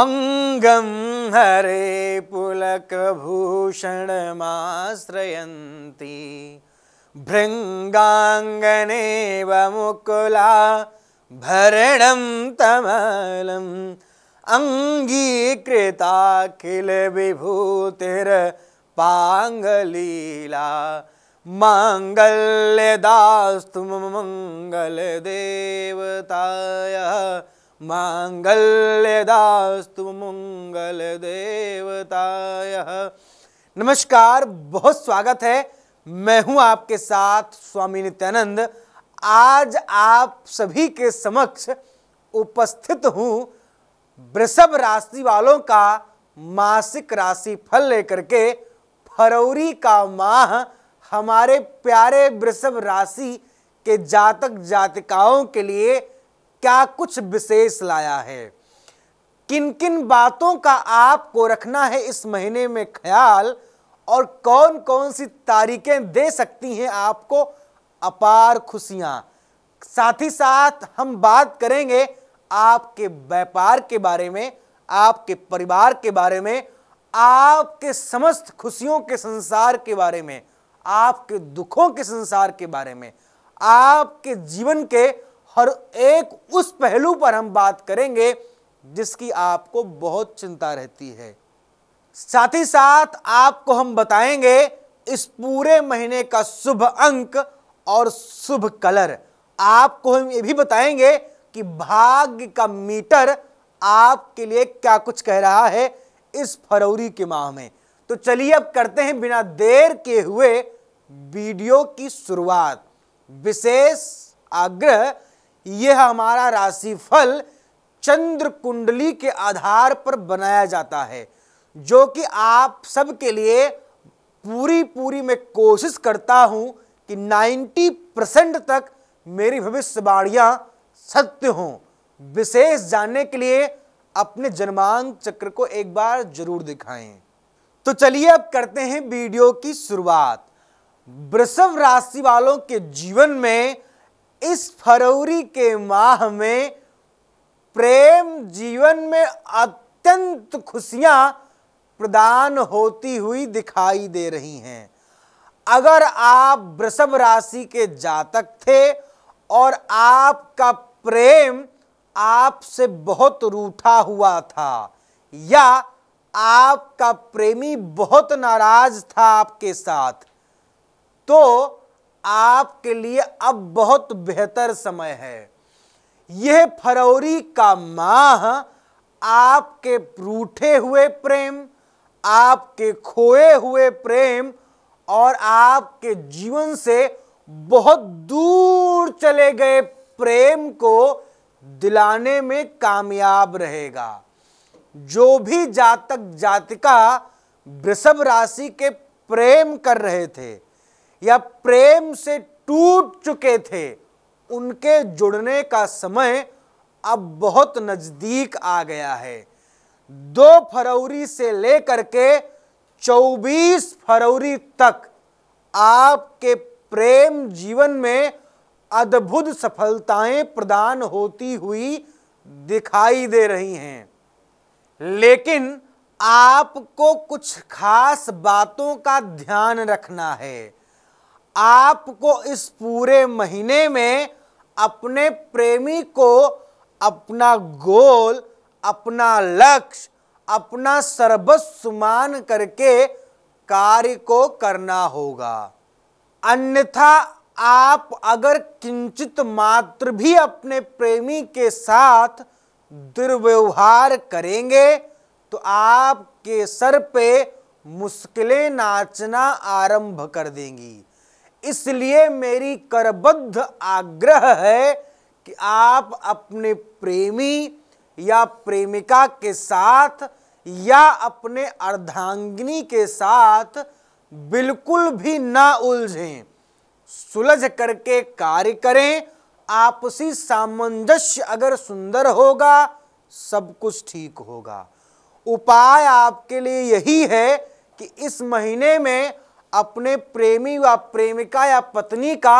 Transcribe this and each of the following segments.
अङ्गं हरे पुलकभूषणमाश्रयन्ति भृङ्गाङ्गनेव मुकुला भरणं तमलम् अङ्गीकृताखिलविभूतिर्पाङ्गलीला माङ्गल्यदास्तु मङ्गलदेवताय मांगल्यदास्तु मंगल देवताय नमस्कार बहुत स्वागत है मैं हूं आपके साथ स्वामी नित्यानंद आज आप सभी के समक्ष उपस्थित हूं वृषभ राशि वालों का मासिक राशि फल लेकर के फरवरी का माह हमारे प्यारे वृषभ राशि के जातक जातिकाओं के लिए क्या कुछ विशेष लाया है किन किन बातों का आपको रखना है इस महीने में ख्याल और कौन कौन सी तारीखें दे सकती हैं आपको अपार खुशियां साथ ही साथ हम बात करेंगे आपके व्यापार के बारे में आपके परिवार के बारे में आपके समस्त खुशियों के संसार के बारे में आपके दुखों के संसार के बारे में आपके जीवन के हर एक उस पहलू पर हम बात करेंगे जिसकी आपको बहुत चिंता रहती है साथ ही साथ आपको हम बताएंगे इस पूरे महीने का शुभ अंक और शुभ कलर आपको हम ये भी बताएंगे कि भाग्य का मीटर आपके लिए क्या कुछ कह रहा है इस फरवरी के माह में तो चलिए अब करते हैं बिना देर के हुए वीडियो की शुरुआत विशेष आग्रह यह हमारा राशिफल चंद्र कुंडली के आधार पर बनाया जाता है जो कि आप सबके लिए पूरी पूरी मैं कोशिश करता हूं कि 90 परसेंट तक मेरी भविष्यवाणियां सत्य हों विशेष जानने के लिए अपने जन्मांक चक्र को एक बार जरूर दिखाएं तो चलिए अब करते हैं वीडियो की शुरुआत वृषभ राशि वालों के जीवन में इस फरवरी के माह में प्रेम जीवन में अत्यंत खुशियां प्रदान होती हुई दिखाई दे रही हैं अगर आप वृषभ राशि के जातक थे और आपका प्रेम आपसे बहुत रूठा हुआ था या आपका प्रेमी बहुत नाराज था आपके साथ तो आपके लिए अब बहुत बेहतर समय है यह फरवरी का माह आपके रूठे हुए प्रेम आपके खोए हुए प्रेम और आपके जीवन से बहुत दूर चले गए प्रेम को दिलाने में कामयाब रहेगा जो भी जातक जातिका वृषभ राशि के प्रेम कर रहे थे या प्रेम से टूट चुके थे उनके जुड़ने का समय अब बहुत नज़दीक आ गया है दो फरवरी से लेकर के 24 फरवरी तक आपके प्रेम जीवन में अद्भुत सफलताएं प्रदान होती हुई दिखाई दे रही हैं लेकिन आपको कुछ खास बातों का ध्यान रखना है आपको इस पूरे महीने में अपने प्रेमी को अपना गोल अपना लक्ष्य अपना सर्वस्व मान करके कार्य को करना होगा अन्यथा आप अगर किंचित मात्र भी अपने प्रेमी के साथ दुर्व्यवहार करेंगे तो आपके सर पे मुश्किलें नाचना आरंभ कर देंगी इसलिए मेरी करबद्ध आग्रह है कि आप अपने प्रेमी या प्रेमिका के साथ या अपने अर्धांगिनी के साथ बिल्कुल भी ना उलझें सुलझ करके कार्य करें आपसी सामंजस्य अगर सुंदर होगा सब कुछ ठीक होगा उपाय आपके लिए यही है कि इस महीने में अपने प्रेमी व प्रेमिका या पत्नी का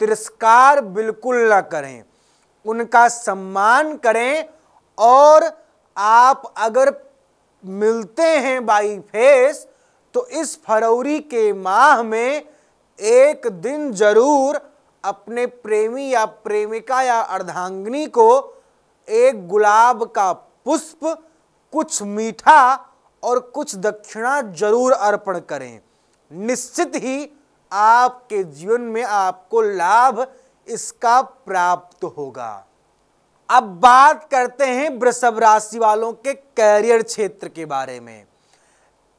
तिरस्कार बिल्कुल न करें उनका सम्मान करें और आप अगर मिलते हैं बाई फेस तो इस फरवरी के माह में एक दिन जरूर अपने प्रेमी या प्रेमिका या अर्धांगिनी को एक गुलाब का पुष्प कुछ मीठा और कुछ दक्षिणा जरूर अर्पण करें निश्चित ही आपके जीवन में आपको लाभ इसका प्राप्त होगा अब बात करते हैं वृषभ राशि वालों के कैरियर क्षेत्र के बारे में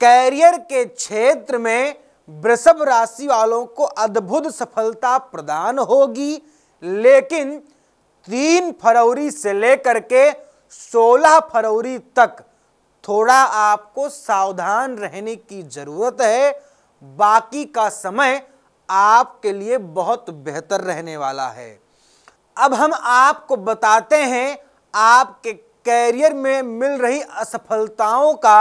कैरियर के क्षेत्र में वृषभ राशि वालों को अद्भुत सफलता प्रदान होगी लेकिन तीन फरवरी से लेकर के सोलह फरवरी तक थोड़ा आपको सावधान रहने की जरूरत है बाकी का समय आपके लिए बहुत बेहतर रहने वाला है अब हम आपको बताते हैं आपके कैरियर में मिल रही असफलताओं का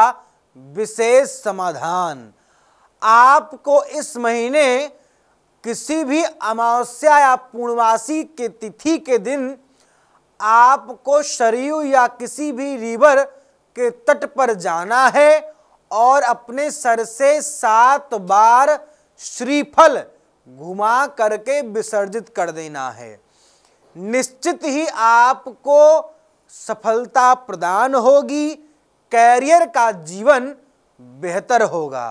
विशेष समाधान आपको इस महीने किसी भी अमावस्या या पूर्णवासी के तिथि के दिन आपको शरीर या किसी भी रिवर के तट पर जाना है और अपने सर से सात बार श्रीफल घुमा करके विसर्जित कर देना है निश्चित ही आपको सफलता प्रदान होगी कैरियर का जीवन बेहतर होगा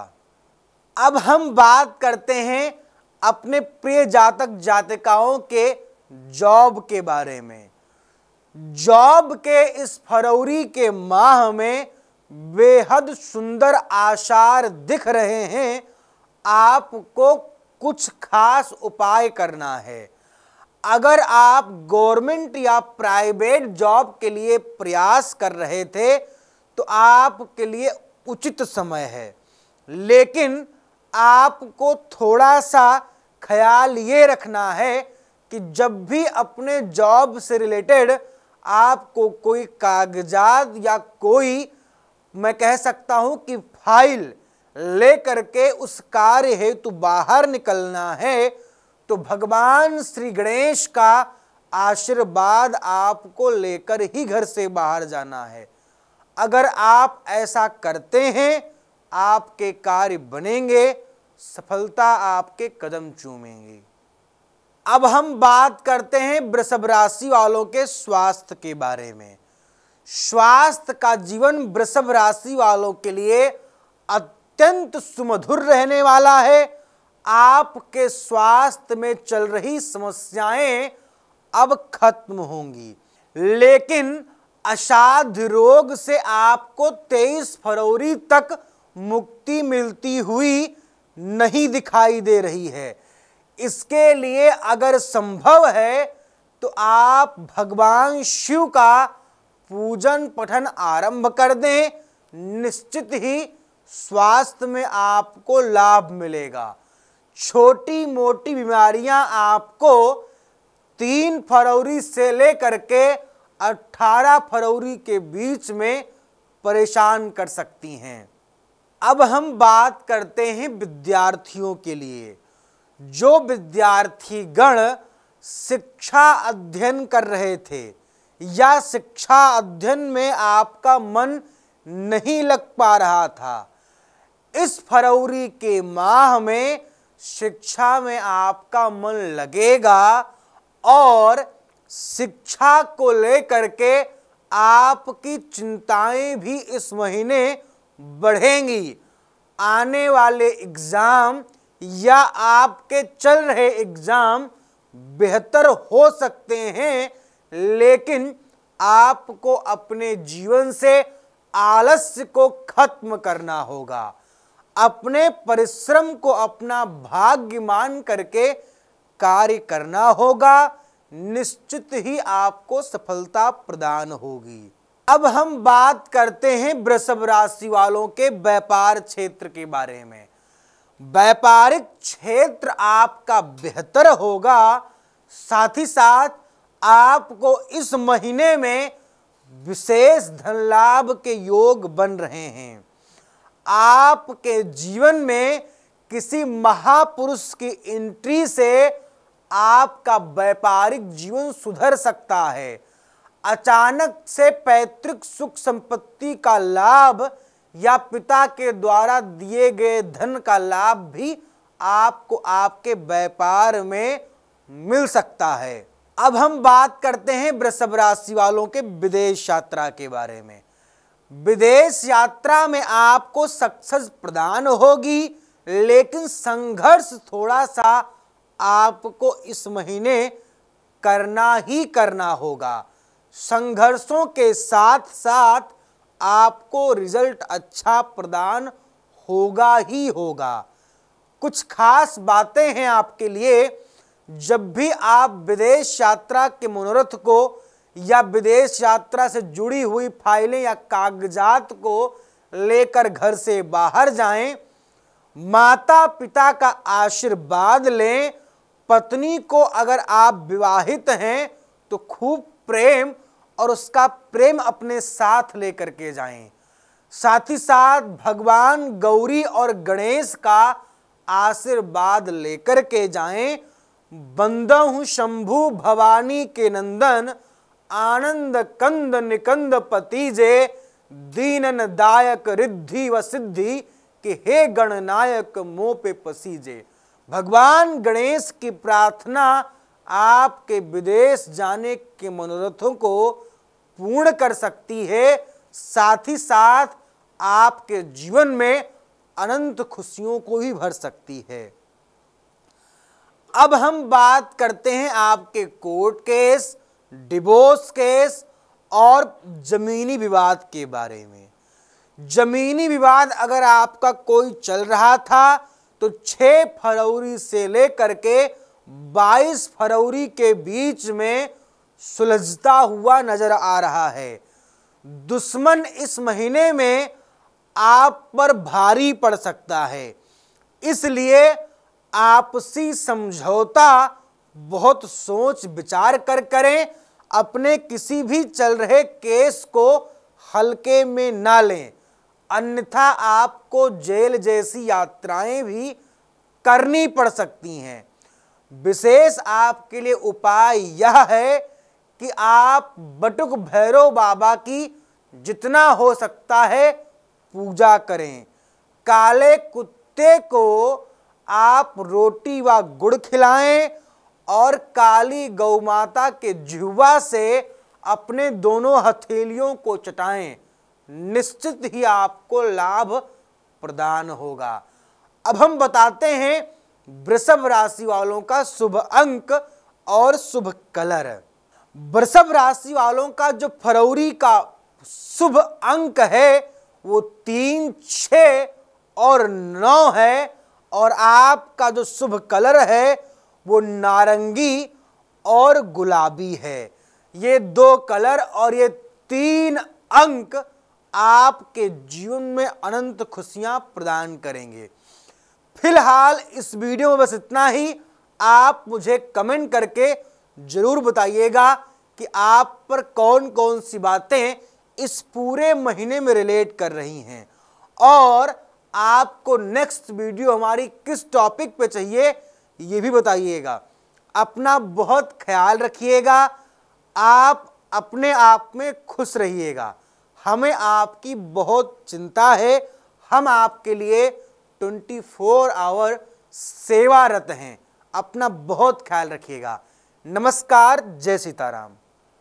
अब हम बात करते हैं अपने प्रिय जातक जातिकाओं के जॉब के बारे में जॉब के इस फरवरी के माह में बेहद सुंदर आसार दिख रहे हैं आपको कुछ खास उपाय करना है अगर आप गवर्नमेंट या प्राइवेट जॉब के लिए प्रयास कर रहे थे तो आपके लिए उचित समय है लेकिन आपको थोड़ा सा ख्याल ये रखना है कि जब भी अपने जॉब से रिलेटेड आपको कोई कागजात या कोई मैं कह सकता हूं कि फाइल लेकर के उस कार्य हेतु बाहर निकलना है तो भगवान श्री गणेश का आशीर्वाद आपको लेकर ही घर से बाहर जाना है अगर आप ऐसा करते हैं आपके कार्य बनेंगे सफलता आपके कदम चूमेंगे अब हम बात करते हैं वृषभ राशि वालों के स्वास्थ्य के बारे में स्वास्थ्य का जीवन वृषभ राशि वालों के लिए अत्यंत सुमधुर रहने वाला है आपके स्वास्थ्य में चल रही समस्याएं अब खत्म होंगी लेकिन असाध्य रोग से आपको 23 फरवरी तक मुक्ति मिलती हुई नहीं दिखाई दे रही है इसके लिए अगर संभव है तो आप भगवान शिव का पूजन पठन आरंभ कर दें निश्चित ही स्वास्थ्य में आपको लाभ मिलेगा छोटी मोटी बीमारियां आपको तीन फरवरी से लेकर के अठारह फरवरी के बीच में परेशान कर सकती हैं अब हम बात करते हैं विद्यार्थियों के लिए जो विद्यार्थी गण शिक्षा अध्ययन कर रहे थे या शिक्षा अध्ययन में आपका मन नहीं लग पा रहा था इस फरवरी के माह में शिक्षा में आपका मन लगेगा और शिक्षा को लेकर के आपकी चिंताएं भी इस महीने बढ़ेंगी आने वाले एग्ज़ाम या आपके चल रहे एग्ज़ाम बेहतर हो सकते हैं लेकिन आपको अपने जीवन से आलस्य को खत्म करना होगा अपने परिश्रम को अपना भाग्य मान करके कार्य करना होगा निश्चित ही आपको सफलता प्रदान होगी अब हम बात करते हैं वृषभ राशि वालों के व्यापार क्षेत्र के बारे में व्यापारिक क्षेत्र आपका बेहतर होगा साथ ही साथ आपको इस महीने में विशेष धन लाभ के योग बन रहे हैं आपके जीवन में किसी महापुरुष की एंट्री से आपका व्यापारिक जीवन सुधर सकता है अचानक से पैतृक सुख संपत्ति का लाभ या पिता के द्वारा दिए गए धन का लाभ भी आपको आपके व्यापार में मिल सकता है अब हम बात करते हैं वृषभ राशि वालों के विदेश यात्रा के बारे में विदेश यात्रा में आपको सक्सेस प्रदान होगी लेकिन संघर्ष थोड़ा सा आपको इस महीने करना ही करना होगा संघर्षों के साथ साथ आपको रिजल्ट अच्छा प्रदान होगा ही होगा कुछ खास बातें हैं आपके लिए जब भी आप विदेश यात्रा के मनोरथ को या विदेश यात्रा से जुड़ी हुई फाइलें या कागजात को लेकर घर से बाहर जाएं, माता पिता का आशीर्वाद लें पत्नी को अगर आप विवाहित हैं तो खूब प्रेम और उसका प्रेम अपने साथ लेकर के जाएं। साथ ही साथ भगवान गौरी और गणेश का आशीर्वाद लेकर के जाएं बंदा हूँ शंभु भवानी के नंदन आनंद कंद निकंद पतिजे दीनन दायक रिद्धि व सिद्धि के हे नायक मोह पे पसीजे भगवान गणेश की प्रार्थना आपके विदेश जाने के मनोरथों को पूर्ण कर सकती है साथ ही साथ आपके जीवन में अनंत खुशियों को ही भर सकती है अब हम बात करते हैं आपके कोर्ट केस डिवोर्स केस और जमीनी विवाद के बारे में जमीनी विवाद अगर आपका कोई चल रहा था तो 6 फरवरी से लेकर के 22 फरवरी के बीच में सुलझता हुआ नजर आ रहा है दुश्मन इस महीने में आप पर भारी पड़ सकता है इसलिए आपसी समझौता बहुत सोच विचार कर करें अपने किसी भी चल रहे केस को हल्के में ना लें अन्यथा आपको जेल जैसी यात्राएं भी करनी पड़ सकती हैं विशेष आपके लिए उपाय यह है कि आप बटुक भैरव बाबा की जितना हो सकता है पूजा करें काले कुत्ते को आप रोटी व गुड़ खिलाएं और काली गौ माता के जुवा से अपने दोनों हथेलियों को चटाएं निश्चित ही आपको लाभ प्रदान होगा अब हम बताते हैं वृषभ राशि वालों का शुभ अंक और शुभ कलर वृषभ राशि वालों का जो फरवरी का शुभ अंक है वो तीन छ और नौ है और आपका जो शुभ कलर है वो नारंगी और गुलाबी है ये दो कलर और ये तीन अंक आपके जीवन में अनंत खुशियां प्रदान करेंगे फिलहाल इस वीडियो में बस इतना ही आप मुझे कमेंट करके ज़रूर बताइएगा कि आप पर कौन कौन सी बातें इस पूरे महीने में रिलेट कर रही हैं और आपको नेक्स्ट वीडियो हमारी किस टॉपिक पे चाहिए ये भी बताइएगा अपना बहुत ख्याल रखिएगा आप अपने आप में खुश रहिएगा हमें आपकी बहुत चिंता है हम आपके लिए 24 फोर आवर सेवारत हैं अपना बहुत ख्याल रखिएगा नमस्कार जय सीताराम